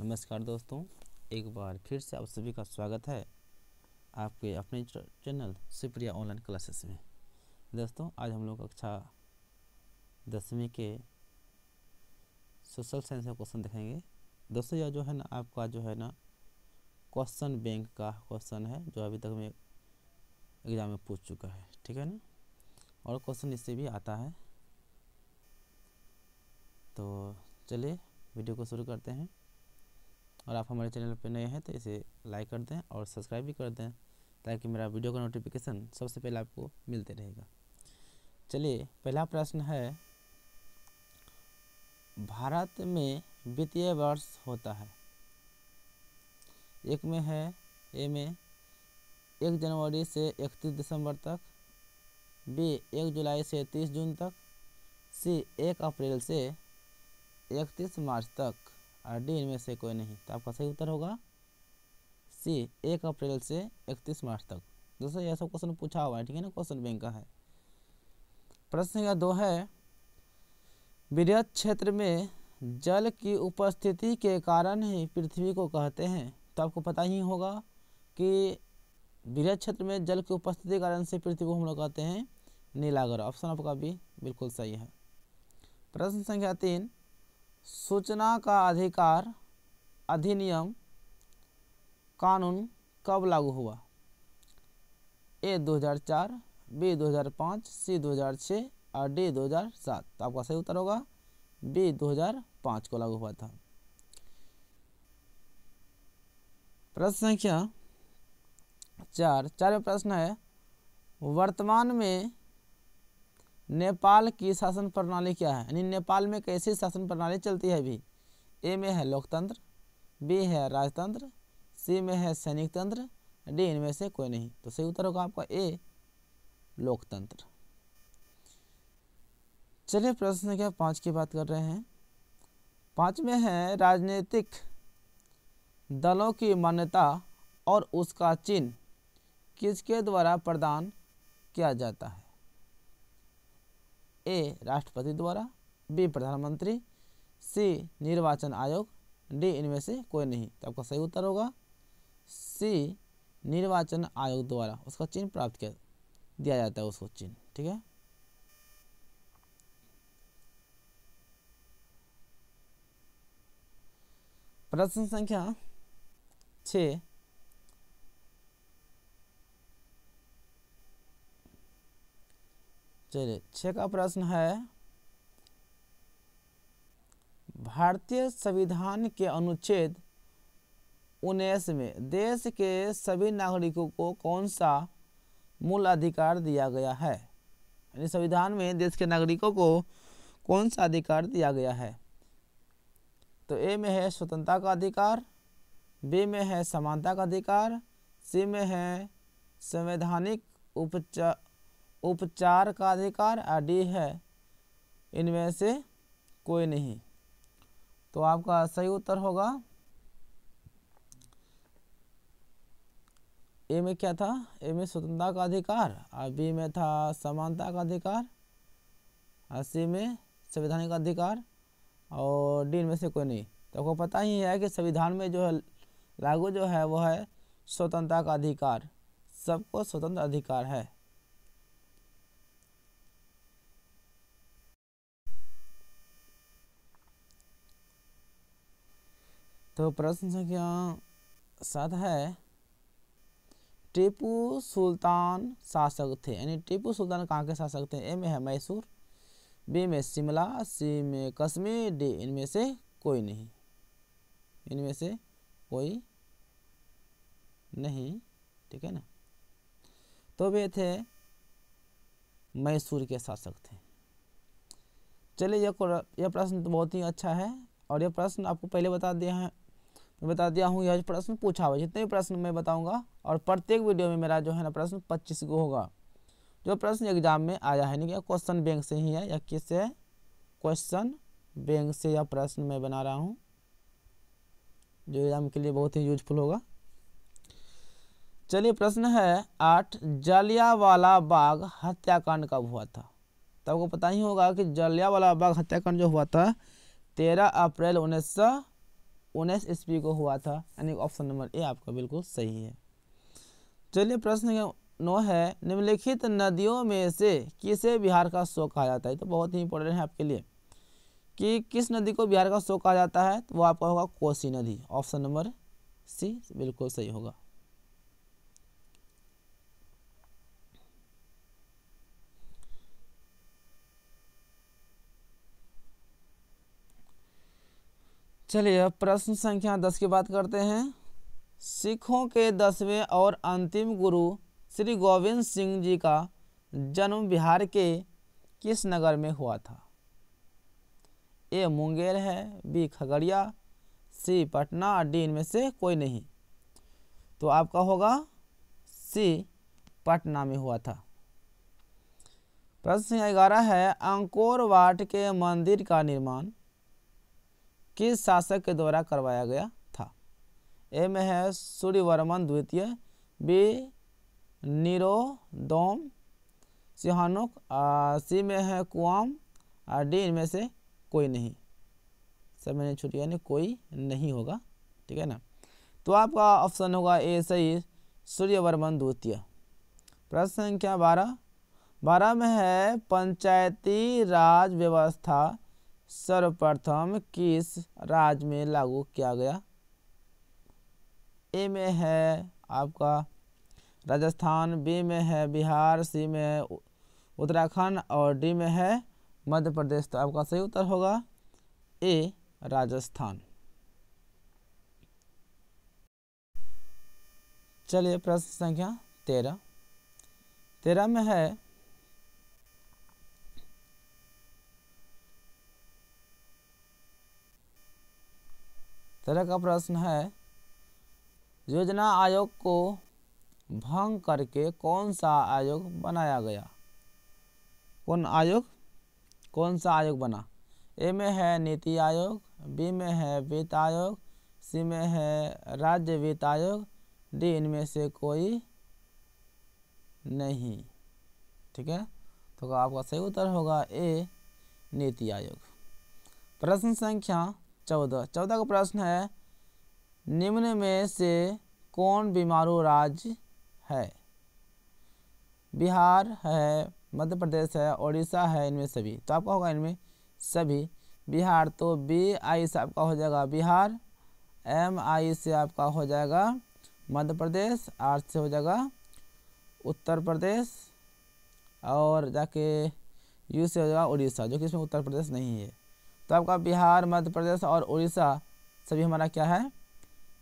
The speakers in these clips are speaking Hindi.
नमस्कार दोस्तों एक बार फिर से आप सभी का स्वागत है आपके अपने चैनल सुप्रिया ऑनलाइन क्लासेस में दोस्तों आज हम लोग कक्षा दसवीं के सोशल साइंस का क्वेश्चन देखेंगे दोस्तों यह जो है ना आपका जो है ना क्वेश्चन बैंक का क्वेश्चन है जो अभी तक मैं एग्ज़ाम में पूछ चुका है ठीक है ना और क्वेश्चन इससे भी आता है तो चलिए वीडियो को शुरू करते हैं और आप हमारे चैनल पर नए हैं तो इसे लाइक कर दें और सब्सक्राइब भी कर दें ताकि मेरा वीडियो का नोटिफिकेशन सबसे पहले आपको मिलते रहेगा चलिए पहला प्रश्न है भारत में वित्तीय वर्ष होता है एक में है ए में एक जनवरी से इकतीस दिसंबर तक बी एक जुलाई से तीस जून तक सी एक अप्रैल से इकतीस मार्च तक और डी इनमें से कोई नहीं तो आपका सही उत्तर होगा सी एक अप्रैल से इकतीस मार्च तक दोस्तों यह सब क्वेश्चन पूछा हुआ है ठीक है ना क्वेश्चन बैंक का है प्रश्न संख्या दो है वृहत क्षेत्र में जल की उपस्थिति के कारण ही पृथ्वी को कहते हैं तो आपको पता ही होगा कि वृहत क्षेत्र में जल की उपस्थिति के कारण से पृथ्वी को हम लोग कहते हैं नीलागर ऑप्शन आपका भी बिल्कुल सही है प्रश्न संख्या तीन सूचना का अधिकार अधिनियम कानून कब लागू हुआ ए 2004 बी 2005 सी 2006 और डी 2007 तो आपका सही उत्तर होगा बी 2005 को लागू हुआ था प्रश्न संख्या चार चार प्रश्न है वर्तमान में नेपाल की शासन प्रणाली क्या है यानी नेपाल में कैसी शासन प्रणाली चलती है अभी ए में है लोकतंत्र बी है राजतंत्र सी में है सैनिक तंत्र डी इनमें से कोई नहीं तो सही उत्तर होगा आपका ए लोकतंत्र चलिए प्रश्न संख्या पाँच की बात कर रहे हैं पाँच में है राजनीतिक दलों की मान्यता और उसका चिन्ह किसके द्वारा प्रदान किया जाता है ए राष्ट्रपति द्वारा बी प्रधानमंत्री सी निर्वाचन आयोग डी इनमें से कोई नहीं तो आपका सही उत्तर होगा सी निर्वाचन आयोग द्वारा उसका चिन्ह प्राप्त किया दिया जाता है उसको चिन्ह ठीक है प्रश्न संख्या छः चलिए छः का प्रश्न है भारतीय संविधान के अनुच्छेद उन्नीस में देश के सभी नागरिकों को कौन सा मूल अधिकार दिया गया है यानी संविधान में देश के नागरिकों को कौन सा अधिकार दिया गया है तो ए में है स्वतंत्रता का अधिकार बी में है समानता का अधिकार सी में है संवैधानिक उपचार उपचार का अधिकार आदि है इनमें से कोई नहीं तो आपका सही उत्तर होगा ए में क्या था ए में स्वतंत्रता का अधिकार और बी में था समानता का अधिकार और सी में संविधानिक अधिकार और डी में से कोई नहीं तो आपको पता ही है कि संविधान में जो है लागू जो है वो है स्वतंत्रता का अधिकार सबको स्वतंत्र अधिकार है तो प्रश्न संख्या सात है टीपू सुल्तान शासक थे यानी टीपू सुल्तान कहाँ के शासक थे ए में है मैसूर बी में शिमला सी में कश्मीर डी इनमें से कोई नहीं इनमें से कोई नहीं ठीक है ना तो वे थे मैसूर के शासक थे चलिए यह यह प्रश्न तो बहुत ही अच्छा है और यह प्रश्न आपको पहले बता दिया है मैं बता दिया हूँ यह प्रश्न पूछा हुआ जितने भी प्रश्न मैं बताऊँगा और प्रत्येक वीडियो में मेरा जो है ना प्रश्न पच्चीस गो होगा जो प्रश्न एग्जाम में आया है नहीं क्वेश्चन बैंक से ही है या किस है क्वेश्चन बैंक से यह प्रश्न मैं बना रहा हूँ जो एग्जाम के लिए बहुत ही यूजफुल होगा चलिए प्रश्न है आठ जलियावाला बाग हत्याकांड कब हुआ था तो आपको पता ही होगा कि जलियावाला बाग हत्याकांड जो हुआ था तेरह अप्रैल उन्नीस सौ उन्नीस ईस्वी को हुआ था यानी ऑप्शन नंबर ए आपका बिल्कुल सही है चलिए प्रश्न नौ है निम्नलिखित नदियों में से किसे बिहार का शोक कहा जाता है तो बहुत ही इंपॉर्टेंट है आपके लिए कि किस नदी को बिहार का शोक कहा जाता है तो वो आपका होगा कोसी नदी ऑप्शन नंबर सी बिल्कुल सही होगा चलिए अब प्रश्न संख्या दस की बात करते हैं सिखों के दसवें और अंतिम गुरु श्री गोविंद सिंह जी का जन्म बिहार के किस नगर में हुआ था ए मुंगेर है B Khagaria C Patna D इनमें से कोई नहीं तो आपका होगा सी पटना में हुआ था प्रश्न ग्यारह है अंकोर वाट के मंदिर का निर्माण किस शासक के द्वारा करवाया गया था ए में है सूर्यवर्मन द्वितीय बी निरोदोम सिहानुक सी में है कुआम और डी इनमें से कोई नहीं सर मैंने छुट्टी यानी कोई नहीं होगा ठीक है ना तो आपका ऑप्शन होगा ए सही सूर्यवर्मन द्वितीय प्रश्न संख्या बारह बारह में है पंचायती राज व्यवस्था सर्वप्रथम किस राज्य में लागू किया गया ए में है आपका राजस्थान बी में है बिहार सी में है उत्तराखंड और डी में है मध्य प्रदेश तो आपका सही उत्तर होगा ए राजस्थान चलिए प्रश्न संख्या तेरह तेरह में है तरह का प्रश्न है योजना आयोग को भंग करके कौन सा आयोग बनाया गया कौन आयोग कौन सा आयोग बना ए में है नीति आयोग बी में है वित्त आयोग सी में है राज्य वित्त आयोग डी इनमें से कोई नहीं ठीक है तो आपका सही उत्तर होगा ए नीति आयोग प्रश्न संख्या चौदह चौदह का प्रश्न है निम्न में से कौन बीमारू राज्य है बिहार है मध्य प्रदेश है उड़ीसा है इनमें सभी तो आपका होगा इनमें सभी बिहार तो बी आई से आपका हो जाएगा बिहार एम आई से आपका हो जाएगा मध्य प्रदेश आर से हो जाएगा उत्तर प्रदेश और जाके यू से हो जाएगा उड़ीसा जो कि इसमें उत्तर प्रदेश नहीं है तो आपका बिहार मध्य प्रदेश और उड़ीसा सभी हमारा क्या है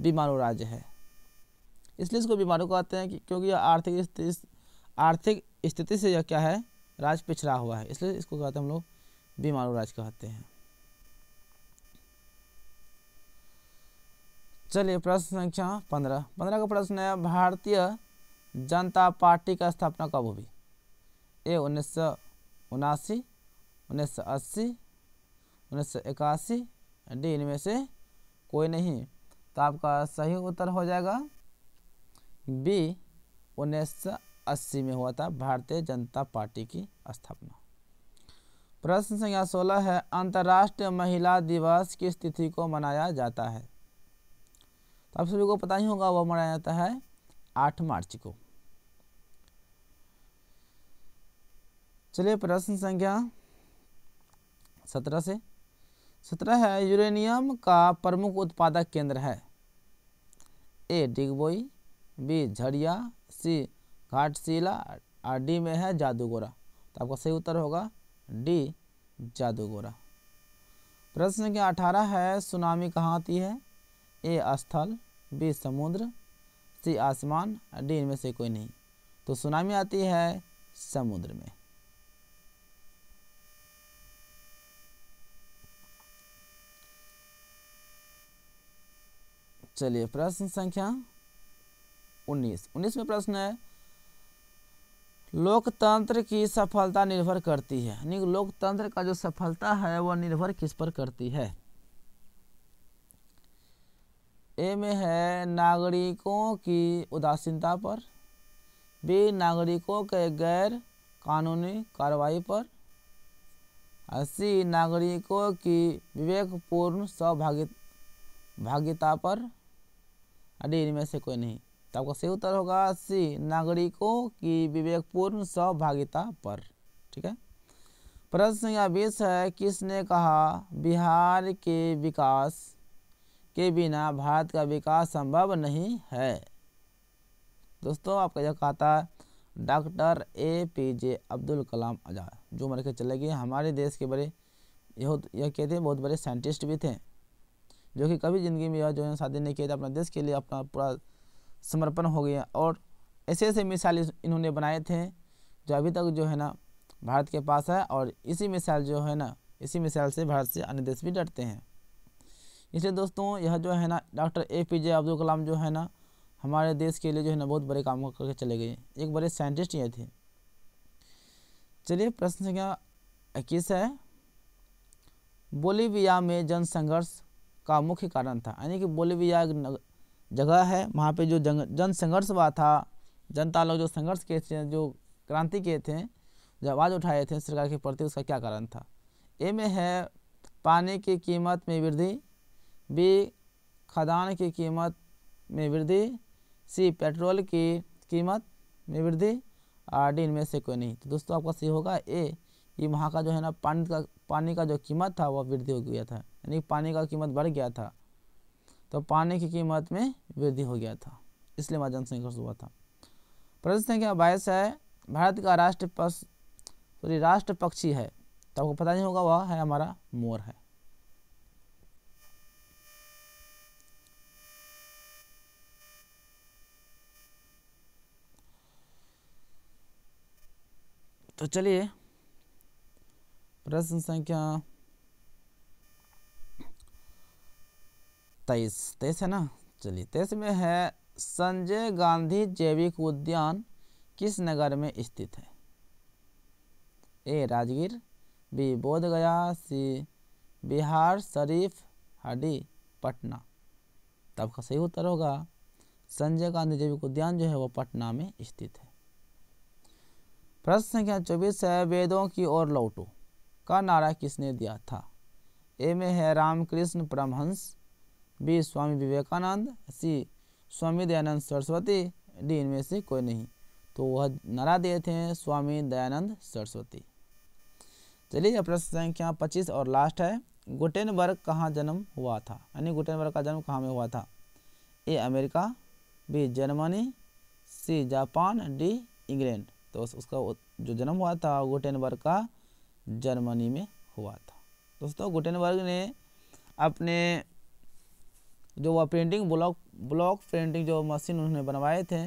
बीमारू राज्य है इसलिए इसको बीमारू कहते हैं क्योंकि यह आर्थिक स्थिति आर्थिक स्थिति से यह क्या है राज्य पिछड़ा हुआ है इसलिए इसको कहते हैं हम लोग बीमारू राज्य कहते हैं चलिए प्रश्न संख्या पंद्रह पंद्रह का प्रश्न है भारतीय जनता पार्टी का स्थापना कब हुई ए उन्नीस सौ उनासी उन्नीस सौ अस्सी उन्नीस सौ इक्यासी डी इनमें से कोई नहीं तो आपका सही उत्तर हो जाएगा बी उन्नीस सौ अस्सी में हुआ था भारतीय जनता पार्टी की स्थापना प्रश्न संख्या सोलह है अंतर्राष्ट्रीय महिला दिवस किस तिथि को मनाया जाता है तो आप सभी को पता ही होगा वह मनाया जाता है आठ मार्च को चलिए प्रश्न संख्या सत्रह से सत्रह है यूरेनियम का प्रमुख उत्पादक केंद्र है A Digboi B Jharia C Ghatshila और डी में है जादूगोरा तो आपका सही उत्तर होगा डी जादूगोरा प्रश्न के अठारह है सुनामी कहाँ आती है ए स्थल बी समुद्र सी आसमान डी इनमें से कोई नहीं तो सुनामी आती है समुद्र में चलिए प्रश्न संख्या 19 19 में प्रश्न है लोकतंत्र की सफलता निर्भर करती है यानी लोकतंत्र का जो सफलता है वह निर्भर किस पर करती है ए में है नागरिकों की उदासीनता पर बी नागरिकों के गैर कानूनी कार्रवाई पर सी नागरिकों की विवेकपूर्ण सहभागिता भागिता पर अरे इनमें से कोई नहीं तो आपका सही उत्तर होगा सी नागरिकों की विवेकपूर्ण सहभागिता पर ठीक है प्रश्न संख्या बीस है किसने कहा बिहार के विकास के बिना भारत का विकास संभव नहीं है दोस्तों आपका यह कहा था doctor A P J Abdul Kalam Azad जो मर के चले गए हमारे देश के बड़े यह कहते हैं बहुत बड़े साइंटिस्ट भी थे जो कि कभी ज़िंदगी में जो है शादी नहीं किया था अपने देश के लिए अपना पूरा समर्पण हो गया और ऐसे ऐसे मिसाइल इन्होंने बनाए थे जो अभी तक जो है ना भारत के पास है और इसी मिसाइल जो है ना इसी मिसाइल से भारत से अन्य देश भी डरते हैं इसलिए दोस्तों यह जो है ना doctor A P J Abdul Kalam जो है ना हमारे देश के लिए जो है ना बहुत बड़े काम करके चले गए एक बड़े साइंटिस्ट ये थे चलिए प्रश्न संख्या इक्कीस है बोलीविया में जन संघर्ष का मुख्य कारण था यानी कि एक जगह है वहाँ पे जो जंग जन संघर्ष हुआ था जनता लोग जो संघर्ष किए थे जो क्रांति किए थे जो आवाज़ उठाए थे सरकार के प्रति उसका क्या कारण था ए में है पानी की कीमत में वृद्धि बी खदान की कीमत में वृद्धि सी पेट्रोल की कीमत में वृद्धि आर डी इनमें से कोई नहीं तो दोस्तों आपका सही होगा ए ये वहाँ का जो है ना पानी का पानी का जो कीमत था वह वृद्धि हो गया था यानी पानी का कीमत बढ़ गया था तो पानी की कीमत में वृद्धि हो गया था इसलिए वहाँ जनसंघर्ष हुआ था प्रश्न संख्या बाईस है भारत का राष्ट्र पक्ष सॉरी राष्ट्र पक्षी है तो आपको पता नहीं होगा वह है हमारा मोर है तो चलिए प्रश्न संख्या तेईस तेईस है ना चलिए तेईस में है संजय गांधी जैविक उद्यान किस नगर में स्थित है A Rajgir B Bodhgaya C Bihar Sharif हडी पटना तब का सही उत्तर होगा संजय गांधी जैविक उद्यान जो है वो पटना में स्थित है प्रश्न संख्या चौबीस है वेदों की ओर लौटो का नारा किसने दिया था ए में है Ramakrishna Paramhansa B Swami Vivekananda C Swami Dayanand Saraswati D इनमें से कोई नहीं तो वह नारा दिए थे स्वामी दयानंद सरस्वती चलिए प्रश्न संख्या पच्चीस और लास्ट है गुटेनबर्ग कहाँ जन्म हुआ था यानी गुटेनबर्ग का जन्म कहाँ में हुआ था A America B Germany C Japan D England तो उसका जो जन्म हुआ था गुटेनबर्ग का जर्मनी में हुआ था दोस्तों गुटेनबर्ग ने अपने जो वह प्रिंटिंग ब्लॉक ब्लॉक प्रिंटिंग जो मशीन उन्होंने बनवाए थे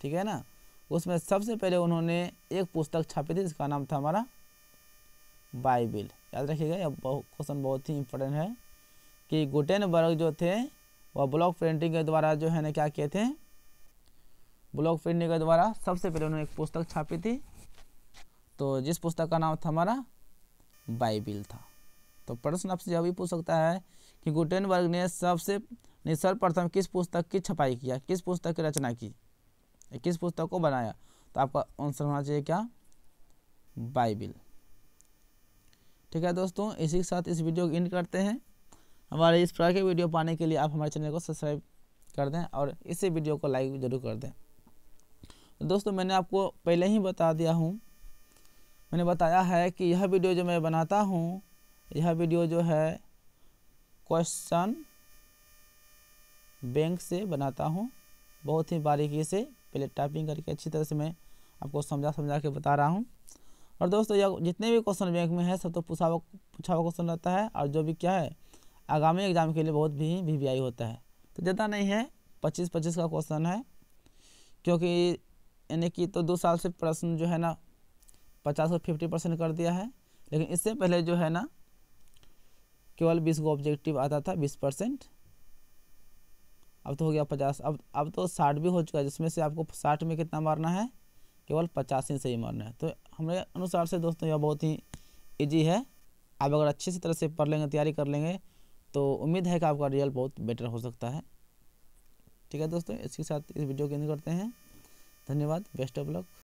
ठीक है ना उसमें सबसे पहले उन्होंने एक पुस्तक छापी थी जिसका नाम था हमारा बाइबिल याद रखिएगा यह क्वेश्चन बहुत ही इम्पोर्टेंट है कि वर्ग जो थे वह ब्लॉक प्रिंटिंग के द्वारा जो है ना क्या किए थे ब्लॉक प्रिंटिंग के द्वारा सबसे पहले उन्होंने एक पुस्तक छापी थी तो जिस पुस्तक का नाम था हमारा बाइबिल था तो प्रश्न आपसे यह भी पूछ सकता है गुटेनबर्ग ने सबसे सर्वप्रथम किस पुस्तक की छपाई किया किस पुस्तक की रचना की किस पुस्तक को बनाया तो आपका आंसर होना चाहिए क्या बाइबिल ठीक है दोस्तों इसी के साथ इस वीडियो को इंड करते हैं हमारे इस प्रकार के वीडियो पाने के लिए आप हमारे चैनल को सब्सक्राइब कर दें और इसी वीडियो को लाइक जरूर कर दें तो दोस्तों मैंने आपको पहले ही बता दिया हूँ मैंने बताया है कि यह वीडियो जो मैं बनाता हूँ यह वीडियो जो है क्वेश्चन बैंक से बनाता हूँ बहुत ही बारीकी से पहले टाइपिंग करके अच्छी तरह से मैं आपको समझा समझा के बता रहा हूँ और दोस्तों यह जितने भी क्वेश्चन बैंक में है सब तो पूछा हुआ पूछा हुआ क्वेश्चन रहता है और जो भी क्या है आगामी एग्जाम के लिए बहुत भी वी वी होता है तो ज़्यादा नहीं है पच्चीस पच्चीस का क्वेश्चन है क्योंकि यानी कि तो दो साल से प्रश्न जो है ना पचास को फिफ्टी परसेंट कर दिया है लेकिन इससे पहले जो है ना केवल बीस को ऑब्जेक्टिव आता था बीस परसेंट अब तो हो गया पचास अब अब तो साठ भी हो चुका है जिसमें से आपको साठ में कितना मारना है केवल पचास ही सही मारना है तो हमारे अनुसार से दोस्तों यह बहुत ही ईजी है आप अगर अच्छे से तरह से पढ़ लेंगे तैयारी कर लेंगे तो उम्मीद है कि आपका रिजल्ट बहुत बेटर हो सकता है ठीक है दोस्तों इसके साथ इस वीडियो के अंदर करते हैं धन्यवाद बेस्ट ऑफ लक